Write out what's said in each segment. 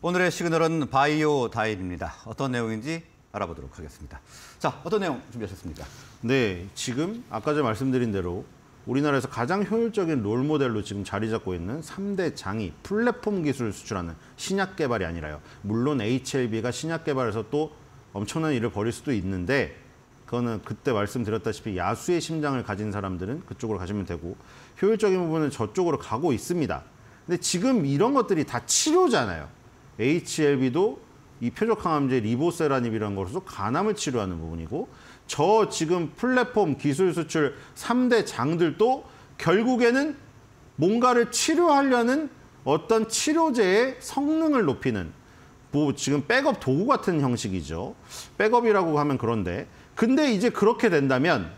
오늘의 시그널은 바이오 다일입니다 어떤 내용인지 알아보도록 하겠습니다. 자, 어떤 내용 준비하셨습니까? 네, 지금 아까 제가 말씀드린 대로 우리나라에서 가장 효율적인 롤모델로 지금 자리 잡고 있는 3대 장이 플랫폼 기술을 수출하는 신약 개발이 아니라요. 물론 HLB가 신약 개발에서 또 엄청난 일을 벌일 수도 있는데 그거는 그때 말씀드렸다시피 야수의 심장을 가진 사람들은 그쪽으로 가시면 되고 효율적인 부분은 저쪽으로 가고 있습니다. 근데 지금 이런 것들이 다 치료잖아요. HLB도 이 표적항암제 리보세라닙이라는 것으로 간암을 치료하는 부분이고 저 지금 플랫폼 기술 수출 3대 장들도 결국에는 뭔가를 치료하려는 어떤 치료제의 성능을 높이는 뭐 지금 백업 도구 같은 형식이죠. 백업이라고 하면 그런데 근데 이제 그렇게 된다면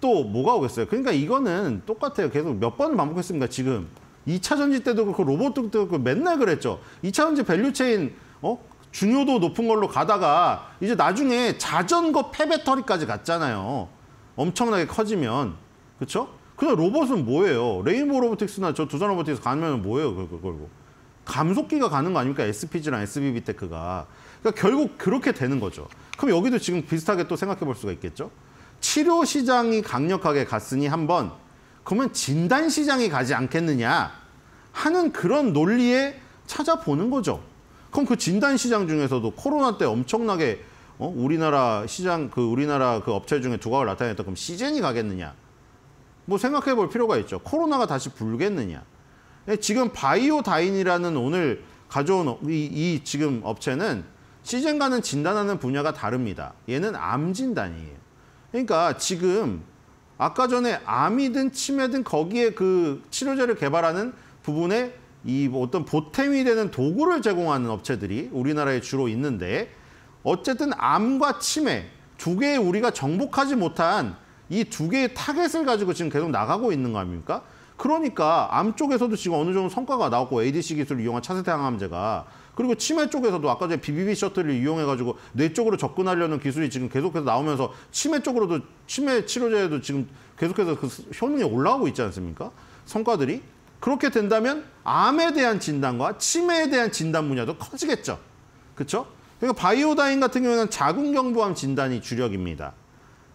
또 뭐가 오겠어요? 그러니까 이거는 똑같아요. 계속 몇 번 반복했습니다. 지금 2차 전지 때도 그렇고 로봇 때도 그렇고 맨날 그랬죠. 2차 전지 밸류체인 어? 중요도 높은 걸로 가다가 이제 나중에 자전거 폐배터리까지 갔잖아요. 엄청나게 커지면. 그렇죠? 근데 로봇은 뭐예요? 레인보우 로보틱스나 저 두산 로보틱스 가면 뭐예요? 그걸 걸 감속기가 가는 거 아닙니까? SPG랑 SBB 테크가. 그러니까 결국 그렇게 되는 거죠. 그럼 여기도 지금 비슷하게 또 생각해 볼 수가 있겠죠? 치료 시장이 강력하게 갔으니 한번 그러면 진단 시장이 가지 않겠느냐? 하는 그런 논리에 찾아보는 거죠. 그럼 그 진단 시장 중에서도 코로나 때 엄청나게 어? 우리나라 시장 그 우리나라 그 업체 중에 두각을 나타냈다 그럼 시젠이 가겠느냐? 뭐 생각해 볼 필요가 있죠. 코로나가 다시 불겠느냐? 예, 지금 바이오다인이라는 오늘 가져온 이, 이 지금 업체는 시젠과는 진단하는 분야가 다릅니다. 얘는 암 진단이에요. 그러니까 지금 아까 전에 암이든 치매든 거기에 그 치료제를 개발하는 부분에 이 뭐 어떤 보탬이 되는 도구를 제공하는 업체들이 우리나라에 주로 있는데 어쨌든 암과 치매 두 개의 우리가 정복하지 못한 이 두 개의 타겟을 가지고 지금 계속 나가고 있는 거 아닙니까? 그러니까 암 쪽에서도 지금 어느 정도 성과가 나왔고 ADC 기술을 이용한 차세대 항암제가 그리고 치매 쪽에서도 아까 전에 BBB 셔틀을 이용해가지고 뇌 쪽으로 접근하려는 기술이 지금 계속해서 나오면서 치매 쪽으로도 치매 치료제에도 지금 계속해서 그 효능이 올라오고 있지 않습니까? 성과들이 그렇게 된다면 암에 대한 진단과 치매에 대한 진단 분야도 커지겠죠. 그렇죠? 그러니까 바이오다인 같은 경우에는 자궁경부암 진단이 주력입니다.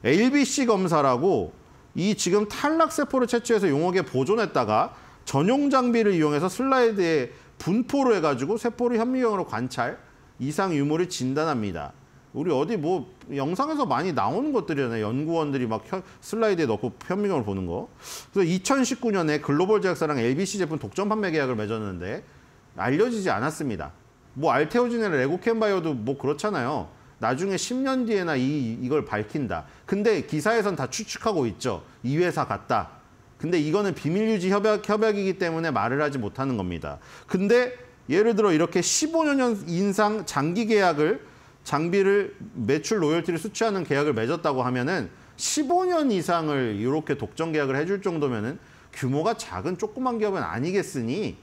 LBC 검사라고 이 지금 탈락세포를 채취해서 용액에 보존했다가 전용 장비를 이용해서 슬라이드에 분포를 해가지고 세포를 현미경으로 관찰, 이상 유무를 진단합니다. 우리 어디 뭐 영상에서 많이 나오는 것들이잖아요. 연구원들이 막 슬라이드에 넣고 현미경을 보는 거. 그래서 2019년에 글로벌 제약사랑 LBC 제품 독점 판매 계약을 맺었는데 알려지지 않았습니다. 뭐 알테오진이나 레고캔바이어도 뭐 그렇잖아요. 나중에 10년 뒤에나 이, 이걸 밝힌다. 근데 기사에선 다 추측하고 있죠. 이 회사 같다. 근데 이거는 비밀 유지 협약, 협약이기 때문에 말을 하지 못하는 겁니다. 근데 예를 들어 이렇게 15년 인상 장기 계약을 장비를 매출 로열티를 수취하는 계약을 맺었다고 하면은 15년 이상을 이렇게 독점 계약을 해줄 정도면은 규모가 작은 조그만 기업은 아니겠으니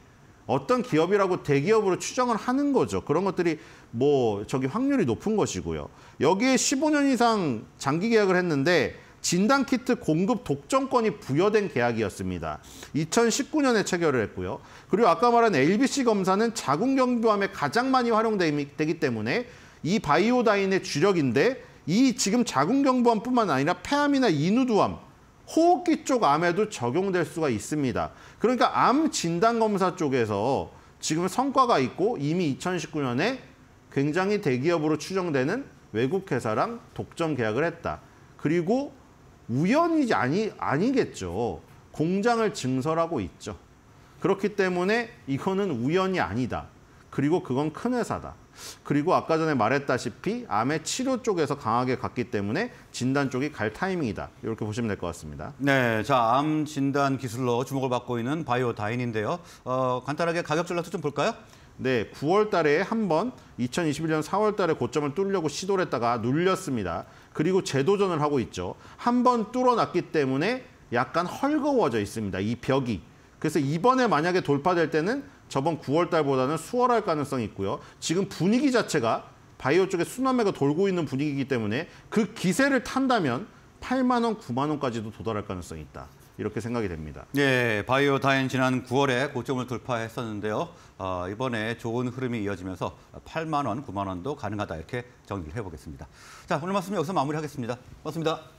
어떤 기업이라고 대기업으로 추정을 하는 거죠. 그런 것들이 뭐 저기 확률이 높은 것이고요. 여기에 15년 이상 장기 계약을 했는데 진단 키트 공급 독점권이 부여된 계약이었습니다. 2019년에 체결을 했고요. 그리고 아까 말한 LBC 검사는 자궁경부암에 가장 많이 활용되기 때문에 이 바이오다인의 주력인데 이 지금 자궁경부암뿐만 아니라 폐암이나 인후두암, 호흡기 쪽 암에도 적용될 수가 있습니다. 그러니까 암 진단 검사 쪽에서 지금 성과가 있고 이미 2019년에 굉장히 대기업으로 추정되는 외국 회사랑 독점 계약을 했다. 그리고 우연이 아니 아니겠죠. 공장을 증설하고 있죠. 그렇기 때문에 이거는 우연이 아니다. 그리고 그건 큰 회사다. 그리고 아까 전에 말했다시피 암의 치료 쪽에서 강하게 갔기 때문에 진단 쪽이 갈 타이밍이다. 이렇게 보시면 될 것 같습니다. 네, 자, 암 진단 기술로 주목을 받고 있는 바이오 다인인데요. 어, 간단하게 가격 전략도 좀 볼까요? 네, 9월 달에 한번 2021년 4월 달에 고점을 뚫려고 시도를 했다가 눌렸습니다. 그리고 재도전을 하고 있죠. 한 번 뚫어놨기 때문에 약간 헐거워져 있습니다. 이 벽이. 그래서 이번에 만약에 돌파될 때는 저번 9월 달보다는 수월할 가능성이 있고요. 지금 분위기 자체가 바이오 쪽에 순환매가 돌고 있는 분위기이기 때문에 그 기세를 탄다면 8만 원, 9만 원까지도 도달할 가능성이 있다. 이렇게 생각이 됩니다. 예, 바이오 다인 지난 9월에 고점을 돌파했었는데요. 어, 이번에 좋은 흐름이 이어지면서 8만 원, 9만 원도 가능하다 이렇게 정리를 해보겠습니다. 자, 오늘 말씀 여기서 마무리하겠습니다. 고맙습니다.